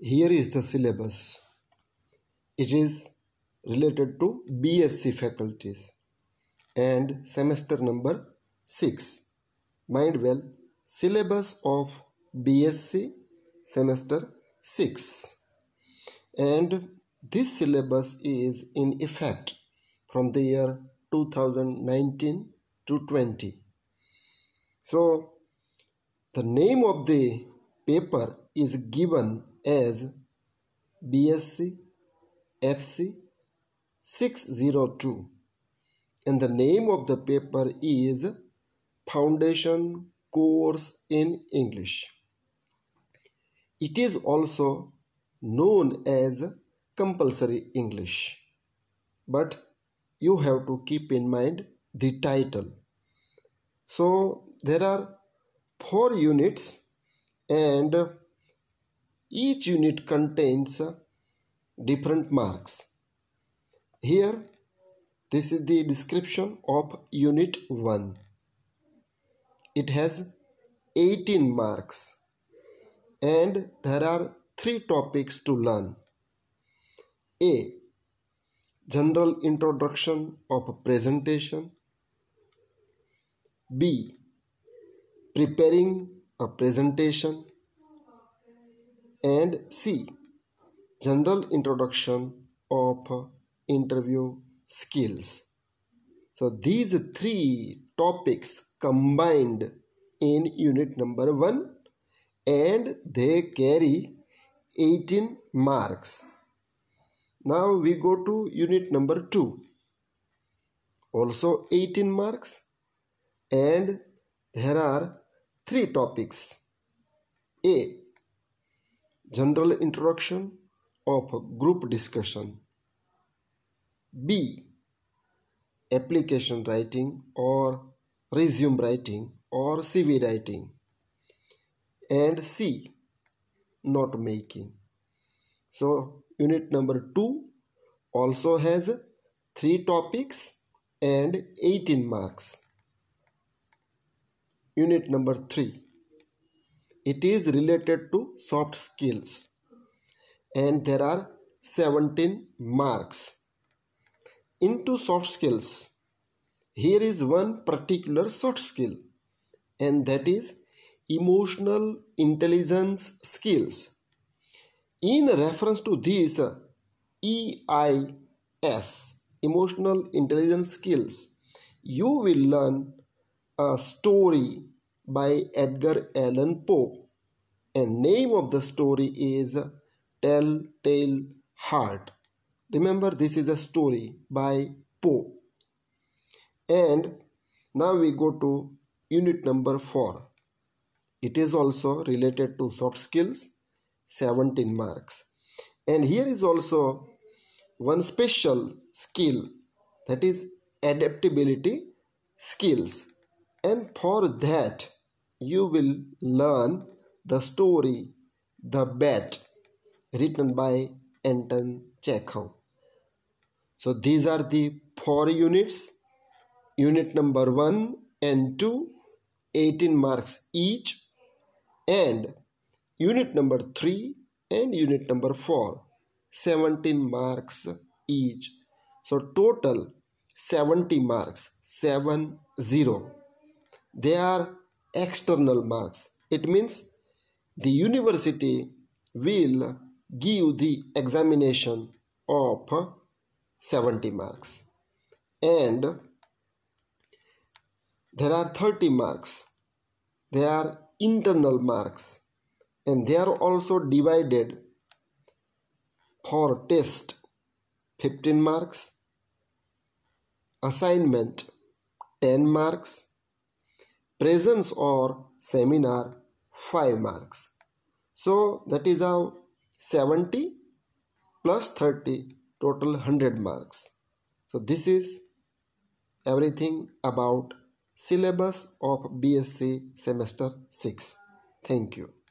here is the syllabus it is related to bsc faculties and semester number 6 mind well syllabus of bsc semester 6 and this syllabus is in effect from the year 2019 to 20 so the name of the paper is given as BSC FC 602 and the name of the paper is Foundation Course in English. It is also known as compulsory English but you have to keep in mind the title. So there are four units and each unit contains uh, different marks. Here, this is the description of unit 1. It has 18 marks and there are three topics to learn. A. General introduction of a presentation. B. Preparing a presentation and C. General introduction of interview skills. So these three topics combined in unit number 1 and they carry 18 marks. Now we go to unit number 2 also 18 marks and there are three topics A general introduction of group discussion. B. Application writing or resume writing or CV writing. And C. Not making. So, unit number 2 also has 3 topics and 18 marks. Unit number 3 it is related to soft skills and there are 17 marks into soft skills here is one particular soft skill and that is emotional intelligence skills in reference to this EIS emotional intelligence skills you will learn a story by Edgar Allan Poe. And name of the story is Telltale Heart. Remember, this is a story by Poe. And now we go to unit number 4. It is also related to soft skills, 17 marks. And here is also one special skill that is adaptability skills. And for that, you will learn the story The Bat written by Anton Chekhov. So these are the four units. Unit number 1 and 2, 18 marks each and unit number 3 and unit number 4, 17 marks each. So total 70 marks, 7 0. They are external marks. It means the university will give the examination of 70 marks and there are 30 marks. They are internal marks and they are also divided for test 15 marks, assignment 10 marks, presence or seminar 5 marks so that is how 70 plus 30 total 100 marks so this is everything about syllabus of BSc semester 6 thank you